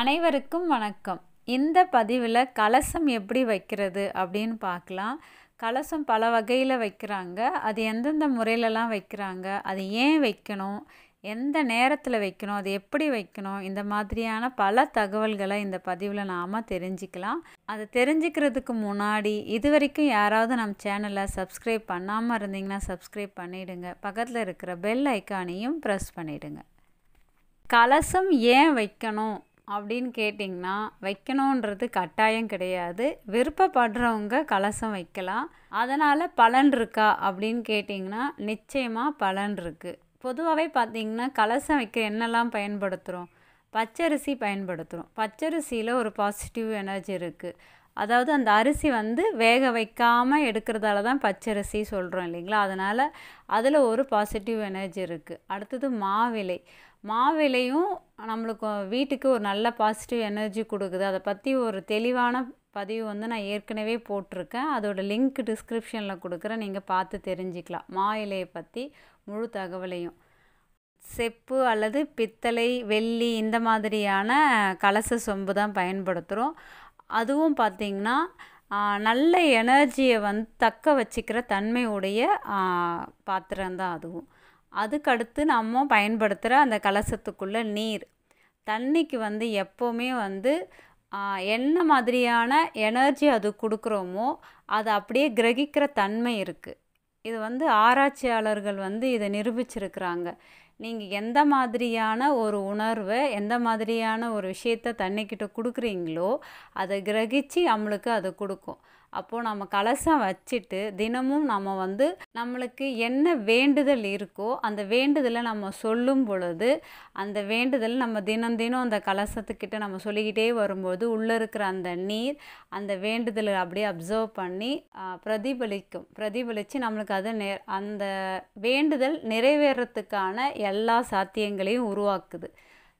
அனைவருக்கும் வணக்கம் இந்த பதிவில் கலசம் எப்படி வைக்கிறது அப்படின்னு பார்க்கலாம் கலசம் பல வகையில் வைக்கிறாங்க அது எந்தெந்த முறையிலலாம் வைக்கிறாங்க அது ஏன் வைக்கணும் எந்த நேரத்தில் வைக்கணும் அது எப்படி வைக்கணும் இந்த மாதிரியான பல தகவல்களை இந்த பதிவில் நாம் தெரிஞ்சுக்கலாம் அதை தெரிஞ்சுக்கிறதுக்கு முன்னாடி இது வரைக்கும் யாராவது நம்ம சேனலை சப்ஸ்கிரைப் பண்ணாமல் இருந்தீங்கன்னா சப்ஸ்கிரைப் பண்ணிவிடுங்க பக்கத்தில் இருக்கிற பெல் ஐக்கானையும் ப்ரெஸ் பண்ணிவிடுங்க கலசம் ஏன் வைக்கணும் அப்படின்னு கேட்டிங்கன்னா வைக்கணுன்றது கட்டாயம் கிடையாது விருப்பப்படுறவங்க கலசம் வைக்கலாம் அதனால் பலன் இருக்கா அப்படின்னு கேட்டிங்கன்னா நிச்சயமாக பலன் இருக்குது பொதுவாகவே பார்த்திங்கன்னா கலசம் வைக்க என்னெல்லாம் பயன்படுத்துகிறோம் பச்சரிசி பயன்படுத்துகிறோம் பச்சரிசியில் ஒரு பாசிட்டிவ் எனர்ஜி இருக்குது அதாவது அந்த அரிசி வந்து வேக வைக்காமல் எடுக்கிறதால தான் பச்சரிசி சொல்கிறோம் இல்லைங்களா அதனால் அதில் ஒரு பாசிட்டிவ் எனர்ஜி இருக்குது அடுத்தது மாவிலை மாவிலையும் நம்மளுக்கு வீட்டுக்கு ஒரு நல்ல பாசிட்டிவ் எனர்ஜி கொடுக்குது அதை பற்றி ஒரு தெளிவான பதிவு வந்து நான் ஏற்கனவே போட்டிருக்கேன் அதோடய லிங்க் டிஸ்கிரிப்ஷனில் கொடுக்குறேன் நீங்கள் பார்த்து தெரிஞ்சுக்கலாம் மா இலையை பற்றி முழு தகவலையும் செப்பு அல்லது பித்தளை வெள்ளி இந்த மாதிரியான கலச சொம்பு தான் பயன்படுத்துகிறோம் அதுவும் பார்த்திங்கன்னா நல்ல எனர்ஜியை வந்து தக்க வச்சுக்கிற தன்மையுடைய பாத்திரம்தான் அதுவும் அதுக்கடுத்து நம்ம பயன்படுத்துகிற அந்த கலசத்துக்குள்ளே நீர் தண்ணிக்கு வந்து எப்போவுமே வந்து என்ன மாதிரியான எனர்ஜி அது கொடுக்குறோமோ அதை அப்படியே கிரகிக்கிற தன்மை இருக்குது இது வந்து ஆராய்ச்சியாளர்கள் வந்து இதை நிரூபிச்சிருக்கிறாங்க நீங்கள் எந்த மாதிரியான ஒரு உணர்வை எந்த மாதிரியான ஒரு விஷயத்தை தண்ணிக்கிட்ட கொடுக்குறீங்களோ அதை கிரகித்து நம்மளுக்கு அது கொடுக்கும் அப்போது நம்ம கலசம் வச்சுட்டு தினமும் நம்ம வந்து நம்மளுக்கு என்ன வேண்டுதல் இருக்கோ அந்த வேண்டுதலை நம்ம சொல்லும் பொழுது அந்த வேண்டுதல் நம்ம தினம் தினம் அந்த கலசத்துக்கிட்ட நம்ம சொல்லிக்கிட்டே வரும்போது உள்ளே இருக்கிற அந்த நீர் அந்த வேண்டுதலை அப்படியே அப்சர்வ் பண்ணி பிரதிபலிக்கும் பிரதிபலித்து நம்மளுக்கு அது நெ அந்த வேண்டுதல் நிறைவேறத்துக்கான எல்லா சாத்தியங்களையும் உருவாக்குது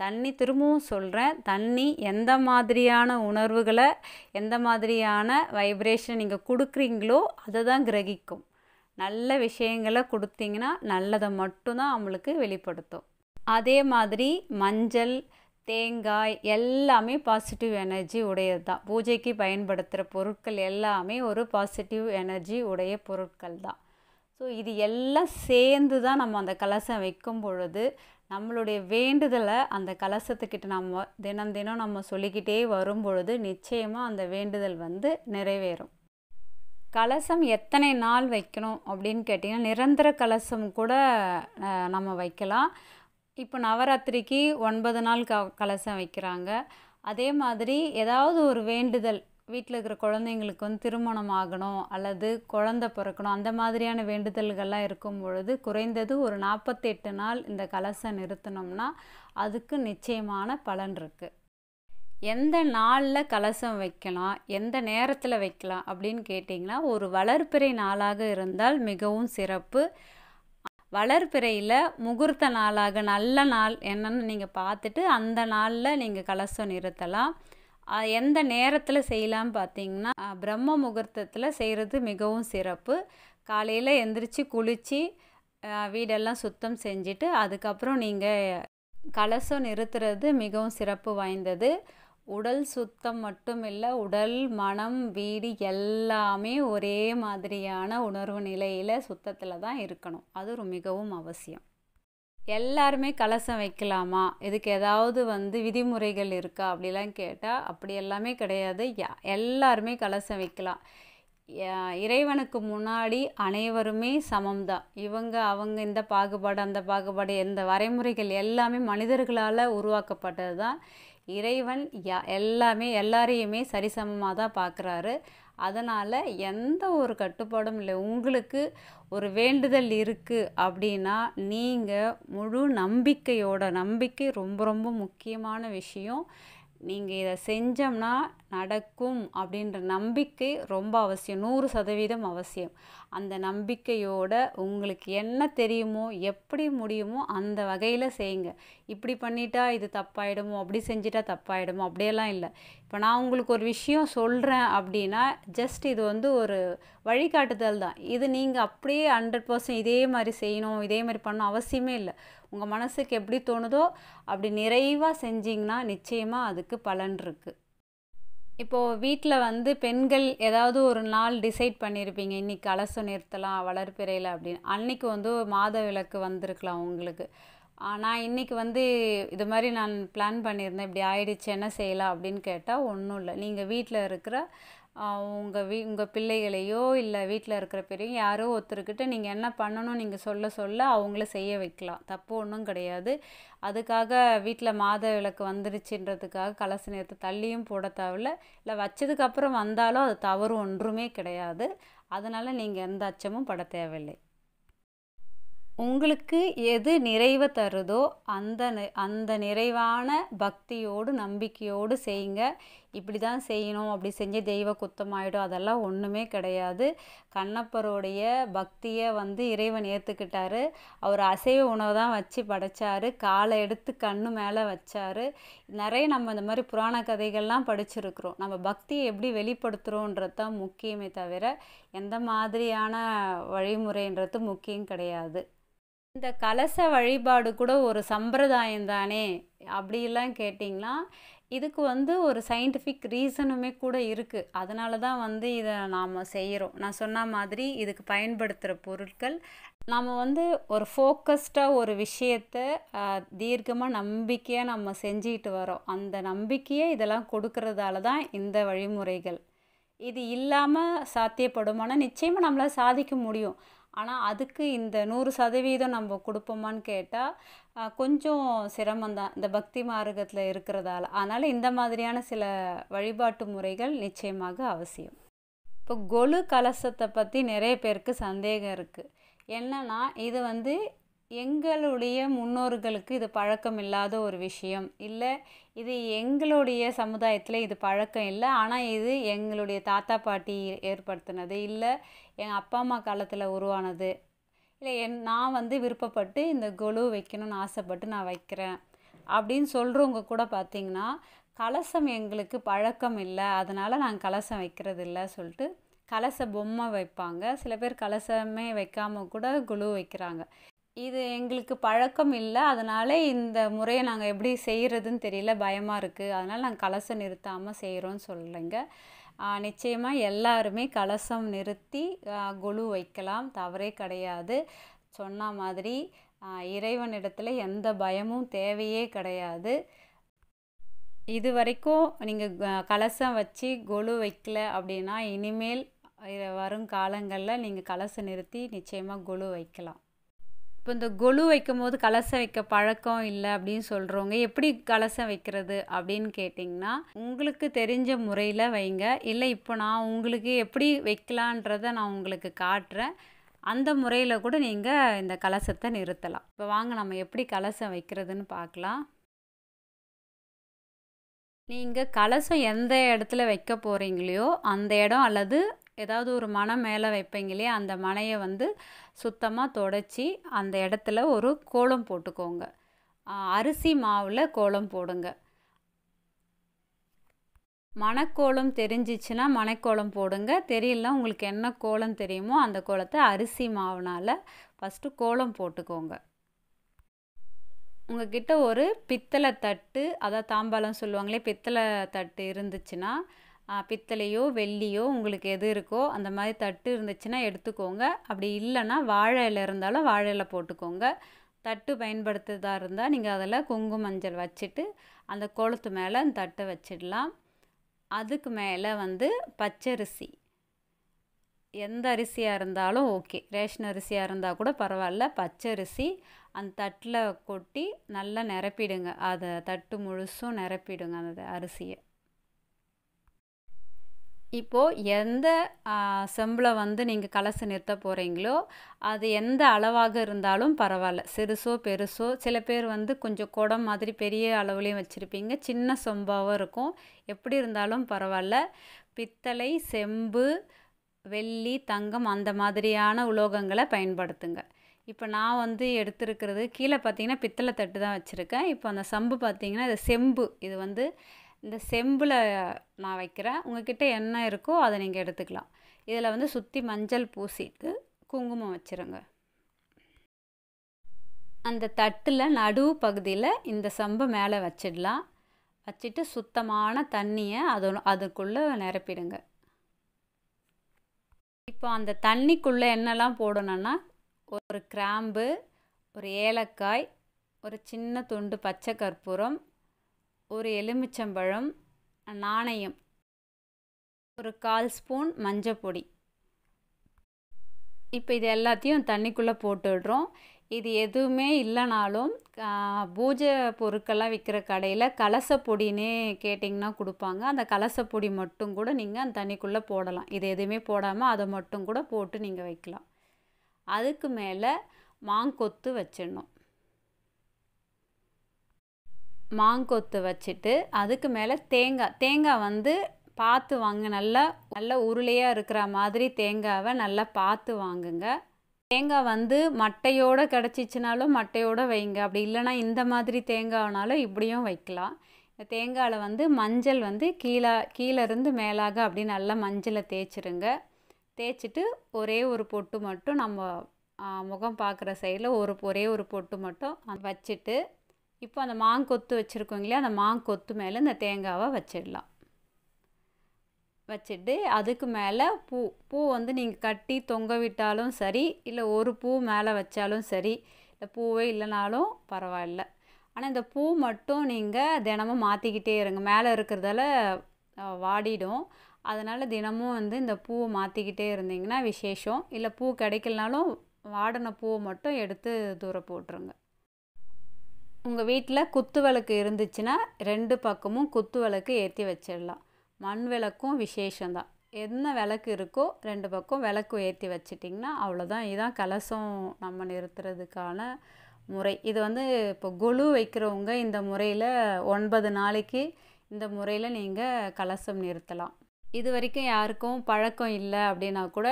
தண்ணி திரும்பவும் சொல்கிறேன் தண்ணி எந்த மாதிரியான உணர்வுகளை எந்த மாதிரியான வைப்ரேஷன் நீங்கள் கொடுக்குறீங்களோ அதை தான் கிரகிக்கும் நல்ல விஷயங்களை கொடுத்தீங்கன்னா நல்லதை மட்டும்தான் அவங்களுக்கு வெளிப்படுத்தும் அதே மாதிரி மஞ்சள் தேங்காய் எல்லாமே பாசிட்டிவ் எனர்ஜி உடையது தான் பூஜைக்கு பயன்படுத்துகிற பொருட்கள் எல்லாமே ஒரு பாசிட்டிவ் எனர்ஜி உடைய பொருட்கள் தான் ஸோ இது எல்லாம் சேர்ந்து தான் நம்ம அந்த கலசம் வைக்கும் பொழுது நம்மளுடைய வேண்டுதலை அந்த கலசத்துக்கிட்ட நம்ம தினம் தினம் நம்ம சொல்லிக்கிட்டே வரும் பொழுது நிச்சயமாக அந்த வேண்டுதல் வந்து நிறைவேறும் கலசம் எத்தனை நாள் வைக்கணும் அப்படின்னு கேட்டிங்கன்னா நிரந்தர கலசம் கூட நம்ம வைக்கலாம் இப்போ நவராத்திரிக்கு ஒன்பது நாள் க கலசம் வைக்கிறாங்க அதே மாதிரி ஏதாவது ஒரு வேண்டுதல் வீட்டில் இருக்கிற குழந்தைங்களுக்கு வந்து திருமணம் ஆகணும் அல்லது குழந்த பிறக்கணும் அந்த மாதிரியான வேண்டுதல்கள்லாம் இருக்கும் பொழுது குறைந்தது ஒரு நாற்பத்தெட்டு நாள் இந்த கலசை நிறுத்தினோம்னா அதுக்கு நிச்சயமான பலன் இருக்குது எந்த நாளில் கலசம் வைக்கலாம் எந்த நேரத்தில் வைக்கலாம் அப்படின்னு கேட்டிங்கன்னா ஒரு வளர்ப்பிறை நாளாக இருந்தால் மிகவும் சிறப்பு வளர்பிறையில் முகூர்த்த நாளாக நல்ல நாள் என்னன்னு நீங்கள் பார்த்துட்டு அந்த நாளில் நீங்கள் கலசம் நிறுத்தலாம் எந்த நேரத்தில் செய்யலாம் பார்த்தீங்கன்னா பிரம்ம முகூர்த்தத்தில் செய்கிறது மிகவும் சிறப்பு காலையில் எந்திரிச்சு குளித்து வீடெல்லாம் சுத்தம் செஞ்சுட்டு அதுக்கப்புறம் நீங்கள் கலசம் நிறுத்துறது மிகவும் சிறப்பு வாய்ந்தது உடல் சுத்தம் மட்டும் இல்லை உடல் மனம் வீடு எல்லாமே ஒரே மாதிரியான உணர்வு நிலையில் சுத்தத்தில் தான் இருக்கணும் அது ஒரு மிகவும் அவசியம் எல்லாருமே கலசம் வைக்கலாமா இதுக்கு ஏதாவது வந்து விதிமுறைகள் இருக்கா அப்படிலாம் கேட்டால் அப்படி எல்லாமே கிடையாது எல்லாருமே கலசம் வைக்கலாம் இறைவனுக்கு முன்னாடி அனைவருமே சமம்தான் இவங்க அவங்க இந்த பாகுபாடு அந்த பாகுபாடு இந்த வரைமுறைகள் எல்லாமே மனிதர்களால் உருவாக்கப்பட்டது தான் இறைவன் எல்லாமே எல்லாரையுமே சரிசமமாக தான் பார்க்குறாரு அதனால் எந்த ஒரு கட்டுப்பாடும் இல்லை உங்களுக்கு ஒரு வேண்டுதல் இருக்குது அப்படின்னா நீங்கள் முழு நம்பிக்கையோட நம்பிக்கை ரொம்ப ரொம்ப முக்கியமான விஷயம் நீங்கள் இதை செஞ்சோம்னா நடக்கும் அப்படின்ற நம்பிக்கை ரொம்ப அவசியம் நூறு சதவீதம் அவசியம் அந்த நம்பிக்கையோட உங்களுக்கு என்ன தெரியுமோ எப்படி முடியுமோ அந்த வகையில் செய்யுங்க இப்படி பண்ணிட்டா இது தப்பாயிடுமோ அப்படி செஞ்சிட்டா தப்பாயிடுமோ அப்படியெல்லாம் இல்லை இப்போ நான் உங்களுக்கு ஒரு விஷயம் சொல்கிறேன் அப்படின்னா ஜஸ்ட் இது வந்து ஒரு வழிகாட்டுதல் தான் இது நீங்கள் அப்படியே ஹண்ட்ரட் பர்சன்ட் இதே மாதிரி செய்யணும் இதே மாதிரி பண்ணணும் அவசியமே இல்லை உங்கள் மனசுக்கு எப்படி தோணுதோ அப்படி நிறைவாக செஞ்சிங்கன்னா நிச்சயமாக அதுக்கு பலன் இருக்குது இப்போது வீட்டில் வந்து பெண்கள் ஏதாவது ஒரு நாள் டிசைட் பண்ணியிருப்பீங்க இன்றைக்கி அலசு நிறுத்தலாம் வளர்ப்பிறையில் அப்படின்னு அன்னைக்கு வந்து மாத விளக்கு வந்திருக்கலாம் உங்களுக்கு நான் இன்றைக்கி வந்து இது மாதிரி நான் பிளான் பண்ணியிருந்தேன் இப்படி ஆயிடுச்சு என்ன செய்யலாம் அப்படின்னு கேட்டால் ஒன்றும் இல்லை நீங்கள் வீட்டில் இருக்கிற உங்கள் வீ உங்கள் பிள்ளைகளையோ இல்லை வீட்டில் இருக்கிற பெரிய யாரோ ஒருத்தருக்கிட்ட நீங்கள் என்ன பண்ணணும் நீங்கள் சொல்ல சொல்ல அவங்கள செய்ய வைக்கலாம் தப்பு ஒன்றும் கிடையாது அதுக்காக வீட்டில் மாத விளக்கு வந்துருச்சுன்றதுக்காக கலச நேரத்தை தள்ளியும் போட தேவையில்ல இல்லை வச்சதுக்கப்புறம் வந்தாலும் அது தவறு ஒன்றுமே கிடையாது அதனால் நீங்கள் எந்த அச்சமும் பட தேவையில்லை உங்களுக்கு எது நிறைவை தருதோ அந்த அந்த நிறைவான பக்தியோடு நம்பிக்கையோடு செய்யுங்க இப்படி தான் செய்யணும் அப்படி செஞ்சு தெய்வ குத்தமாயிடும் அதெல்லாம் ஒன்றுமே கிடையாது கண்ணப்பருடைய பக்தியை வந்து இறைவன் ஏற்றுக்கிட்டாரு அவர் அசைவ உணவு தான் வச்சு படைச்சார் காலை எடுத்து கண்ணு மேலே வச்சார் நிறைய நம்ம இந்த மாதிரி புராண கதைகள்லாம் படிச்சிருக்கிறோம் நம்ம பக்தியை எப்படி வெளிப்படுத்துகிறோன்றது தான் முக்கியமே தவிர எந்த மாதிரியான வழிமுறைன்றது முக்கியம் கிடையாது இந்த கலச வழிபாடு கூட ஒரு சம்பிரதாயம் தானே அப்படிலாம் கேட்டிங்கன்னா இதுக்கு வந்து ஒரு சயின்டிஃபிக் ரீசனுமே கூட இருக்குது அதனால தான் வந்து இதை நாம் செய்கிறோம் நான் சொன்ன மாதிரி இதுக்கு பயன்படுத்துகிற பொருட்கள் நாம் வந்து ஒரு ஃபோக்கஸ்டாக ஒரு விஷயத்தை தீர்க்கமாக நம்பிக்கையாக நம்ம செஞ்சுக்கிட்டு வரோம் அந்த நம்பிக்கையை இதெல்லாம் கொடுக்கறதால தான் இந்த வழிமுறைகள் இது இல்லாமல் சாத்தியப்படுமானால் நிச்சயமாக நம்மளால் சாதிக்க முடியும் ஆனால் அதுக்கு இந்த நூறு சதவீதம் நம்ம கொடுப்போமான்னு கேட்டால் கொஞ்சம் சிரமந்தான் இந்த பக்தி மார்க்கத்தில் இருக்கிறதால அதனால் இந்த மாதிரியான சில வழிபாட்டு முறைகள் நிச்சயமாக அவசியம் இப்போ கொலு கலசத்தை பற்றி நிறைய பேருக்கு சந்தேகம் இருக்குது என்னென்னா இது வந்து எங்களுடைய முன்னோர்களுக்கு இது பழக்கம் இல்லாத ஒரு விஷயம் இல்லை இது எங்களுடைய சமுதாயத்தில் இது பழக்கம் இல்லை ஆனால் இது எங்களுடைய தாத்தா பாட்டி ஏற்படுத்தினது இல்லை எங்கள் அப்பா அம்மா காலத்தில் உருவானது இல்லை என் நான் வந்து விருப்பப்பட்டு இந்த கொலு வைக்கணும்னு ஆசைப்பட்டு நான் வைக்கிறேன் அப்படின்னு சொல்கிறவங்க கூட பார்த்திங்கன்னா கலசம் எங்களுக்கு பழக்கம் இல்லை அதனால் நாங்கள் கலசம் வைக்கிறது இல்லை சொல்லிட்டு கலச பொம்மை வைப்பாங்க சில பேர் கலசமே வைக்காமல் கூட குழு வைக்கிறாங்க இது எங்களுக்கு பழக்கம் இல்லை அதனால் இந்த முறையை நாங்கள் எப்படி செய்கிறதுன்னு தெரியல பயமாக இருக்குது அதனால் நாங்கள் கலசம் நிறுத்தாமல் செய்கிறோன்னு சொல்கிறேங்க நிச்சயமாக எல்லாருமே கலசம் நிறுத்தி கொலு வைக்கலாம் தவறே கிடையாது சொன்ன மாதிரி இறைவனிடத்தில் எந்த பயமும் தேவையே கிடையாது இது வரைக்கும் நீங்கள் கலசம் வச்சு கொலு வைக்கல அப்படின்னா இனிமேல் வரும் காலங்களில் நீங்கள் கலசம் நிறுத்தி நிச்சயமாக கொலு வைக்கலாம் இப்போ இந்த கொலு வைக்கும் போது கலசம் வைக்க பழக்கம் இல்லை அப்படின்னு சொல்கிறவங்க எப்படி கலசம் வைக்கிறது அப்படின்னு கேட்டிங்கன்னா உங்களுக்கு தெரிஞ்ச முறையில் வைங்க இல்லை இப்போ நான் உங்களுக்கு எப்படி வைக்கலான்றத நான் உங்களுக்கு காட்டுறேன் அந்த முறையில் கூட நீங்கள் இந்த கலசத்தை நிறுத்தலாம் இப்போ வாங்க நம்ம எப்படி கலசம் வைக்கிறதுன்னு பார்க்கலாம் நீங்கள் கலசம் எந்த இடத்துல வைக்க போகிறீங்களையோ அந்த இடம் அல்லது ஏதாவது ஒரு மனை மேலே வைப்பீங்க இல்லையா அந்த மனையை வந்து சுத்தமாக தொடச்சி அந்த இடத்துல ஒரு கோலம் போட்டுக்கோங்க அரிசி மாவில் கோலம் போடுங்க மணக்கோலம் தெரிஞ்சிச்சுன்னா மணக்கோலம் போடுங்க தெரியல உங்களுக்கு என்ன கோலம் தெரியுமோ அந்த கோலத்தை அரிசி மாவுனால் ஃபஸ்ட்டு கோலம் போட்டுக்கோங்க உங்ககிட்ட ஒரு பித்தளை தட்டு அதாவது தாம்பாலம் சொல்லுவாங்களே பித்தளை தட்டு இருந்துச்சுன்னா பித்தளையோ வெள்ளியோ உங்களுக்கு எது இருக்கோ அந்த மாதிரி தட்டு இருந்துச்சுன்னா எடுத்துக்கோங்க அப்படி இல்லைன்னா வாழையில் இருந்தாலும் வாழையில் போட்டுக்கோங்க தட்டு பயன்படுத்துறதா இருந்தால் நீங்கள் அதில் குங்கு மஞ்சள் வச்சுட்டு அந்த கொளுத்து மேலே அந்த தட்டை வச்சிடலாம் அதுக்கு மேலே வந்து பச்சரிசி எந்த அரிசியாக இருந்தாலும் ஓகே ரேஷன் அரிசியாக இருந்தால் கூட பரவாயில்ல பச்சரிசி அந்த தட்டில் கொட்டி நல்லா நிரப்பிடுங்க அதை தட்டு முழுசும் நிரப்பிடுங்க அந்த அரிசியை இப்போது எந்த செம்பில் வந்து நீங்கள் கலசு நிறுத்த போகிறீங்களோ அது எந்த அளவாக இருந்தாலும் பரவாயில்ல சிறுசோ பெருசோ சில பேர் வந்து கொஞ்சம் குடம் மாதிரி பெரிய அளவுலேயும் வச்சுருப்பீங்க சின்ன செம்பாகவும் இருக்கும் எப்படி இருந்தாலும் பரவாயில்ல பித்தளை செம்பு வெள்ளி தங்கம் அந்த மாதிரியான உலோகங்களை பயன்படுத்துங்க இப்போ நான் வந்து எடுத்துருக்கிறது கீழே பார்த்தீங்கன்னா பித்தளை தட்டு தான் வச்சுருக்கேன் இப்போ அந்த சம்பு பார்த்தீங்கன்னா இது செம்பு இது வந்து இந்த செம்பில் நான் வைக்கிறேன் உங்ககிட்ட என்ன இருக்கோ அதை நீங்கள் எடுத்துக்கலாம் இதில் வந்து சுற்றி மஞ்சள் பூசிட்டு குங்குமம் வச்சுருங்க அந்த தட்டில் நடுவு பகுதியில் இந்த சம்பை மேலே வச்சிடலாம் வச்சுட்டு சுத்தமான தண்ணியை அது அதுக்குள்ளே நிரப்பிடுங்க இப்போ அந்த தண்ணிக்குள்ளே என்னெல்லாம் போடணும்னா ஒரு கிராம்பு ஒரு ஏலக்காய் ஒரு சின்ன துண்டு பச்சை கற்பூரம் ஒரு எலுமிச்சம்பழம் நாணயம் ஒரு கால் ஸ்பூன் மஞ்சப்பொடி இப்போ இது எல்லாத்தையும் தண்ணிக்குள்ளே போட்டுடுறோம் இது எதுவுமே இல்லைனாலும் பூஜை பொருட்கள்லாம் விற்கிற கடையில் கலசப்பொடினே கேட்டிங்கன்னா கொடுப்பாங்க அந்த கலசப்பொடி மட்டும் கூட நீங்கள் அந்த தண்ணிக்குள்ளே போடலாம் இது எதுவுமே போடாமல் அதை மட்டும் கூட போட்டு நீங்கள் வைக்கலாம் அதுக்கு மேலே மாங்கொத்து வச்சிடணும் மாங்கொத்து வச்சுட்டு அதுக்கு மேலே தேங்காய் தேங்காய் வந்து பார்த்து வாங்க நல்லா நல்லா உருளையாக இருக்கிற மாதிரி தேங்காவை நல்லா பார்த்து வாங்குங்க தேங்காய் வந்து மட்டையோடு கிடச்சிச்சினாலும் மட்டையோடு வைங்க அப்படி இல்லைனா இந்த மாதிரி தேங்காய்னாலும் இப்படியும் வைக்கலாம் இந்த தேங்காயில் வந்து மஞ்சள் வந்து கீழே கீழேருந்து மேலாக அப்படி நல்லா மஞ்சளை தேய்ச்சிருங்க தேய்ச்சிட்டு ஒரே ஒரு பொட்டு மட்டும் நம்ம முகம் பார்க்குற சைடில் ஒரு ஒரே ஒரு பொட்டு மட்டும் வச்சுட்டு இப்போ அந்த மாங்கொத்து வச்சுருக்கோங்களே அந்த மாங்கொத்து மேலே இந்த தேங்காவை வச்சிடலாம் வச்சுட்டு அதுக்கு மேலே பூ பூ வந்து நீங்கள் கட்டி தொங்க விட்டாலும் சரி இல்லை ஒரு பூ மேலே வச்சாலும் சரி இல்லை பூவே இல்லைனாலும் பரவாயில்ல ஆனால் இந்த பூ மட்டும் நீங்கள் தினமும் மாற்றிக்கிட்டே இருங்க மேலே இருக்கிறதால வாடிடும் அதனால் தினமும் வந்து இந்த பூவை மாற்றிக்கிட்டே இருந்தீங்கன்னா விசேஷம் இல்லை பூ கிடைக்கலனாலும் வாடின பூவை மட்டும் எடுத்து தூர போட்டுருங்க உங்கள் வீட்டில் குத்து விளக்கு இருந்துச்சுன்னா ரெண்டு பக்கமும் குத்து விளக்கு ஏற்றி வச்சிடலாம் மண் விளக்கும் விசேஷந்தான் என்ன விளக்கு இருக்கோ ரெண்டு பக்கம் விளக்கு ஏற்றி வச்சிட்டிங்கன்னா அவ்வளோதான் இதுதான் கலசம் நம்ம நிறுத்துறதுக்கான முறை இது வந்து இப்போ கொலு வைக்கிறவங்க இந்த முறையில் ஒன்பது நாளைக்கு இந்த முறையில் நீங்கள் கலசம் நிறுத்தலாம் இது வரைக்கும் யாருக்கும் பழக்கம் இல்லை அப்படின்னா கூட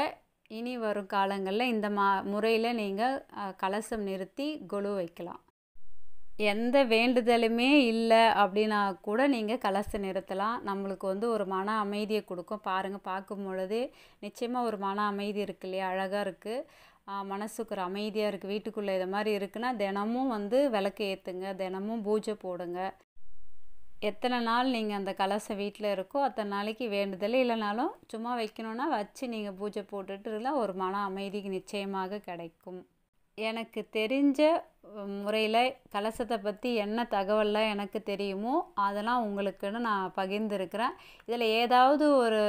இனி வரும் காலங்களில் இந்த மா முறையில் நீங்கள் கலசம் நிறுத்தி கொலு வைக்கலாம் எந்த வேண்டுதலுமே இல்லை அப்படின்னா கூட நீங்கள் கலசை நிறுத்தலாம் நம்மளுக்கு வந்து ஒரு மன அமைதியை கொடுக்கும் பாருங்கள் பார்க்கும் பொழுதே நிச்சயமாக ஒரு மன அமைதி இருக்கு இல்லையா அழகாக இருக்குது மனசுக்கு ஒரு அமைதியாக இருக்குது வீட்டுக்குள்ளே இதை மாதிரி இருக்குன்னா தினமும் வந்து விளக்கு ஏற்றுங்க தினமும் பூஜை போடுங்க எத்தனை நாள் நீங்கள் அந்த கலசை வீட்டில் இருக்கோ அத்தனை நாளைக்கு வேண்டுதல் இல்லைனாலும் சும்மா வைக்கணுன்னா வச்சு நீங்கள் பூஜை போட்டுட்டு இருந்தால் ஒரு மன அமைதிக்கு நிச்சயமாக கிடைக்கும் எனக்கு தெரிஞ்ச முறையில் கலசத்தை பற்றி என்ன தகவல்லாம் எனக்கு தெரியுமோ அதெல்லாம் உங்களுக்குன்னு நான் பகிர்ந்துருக்கிறேன் இதில் ஏதாவது ஒரு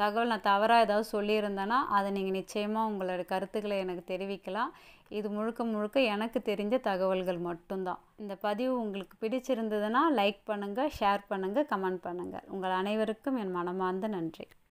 தகவல் நான் தவறாக ஏதாவது சொல்லியிருந்தேன்னா அதை நீங்கள் நிச்சயமாக உங்களோட கருத்துக்களை எனக்கு தெரிவிக்கலாம் இது முழுக்க முழுக்க எனக்கு தெரிஞ்ச தகவல்கள் மட்டும்தான் இந்த பதிவு உங்களுக்கு பிடிச்சிருந்ததுன்னா லைக் பண்ணுங்கள் ஷேர் பண்ணுங்கள் கமெண்ட் பண்ணுங்கள் உங்கள் அனைவருக்கும் என் மனமார்ந்த நன்றி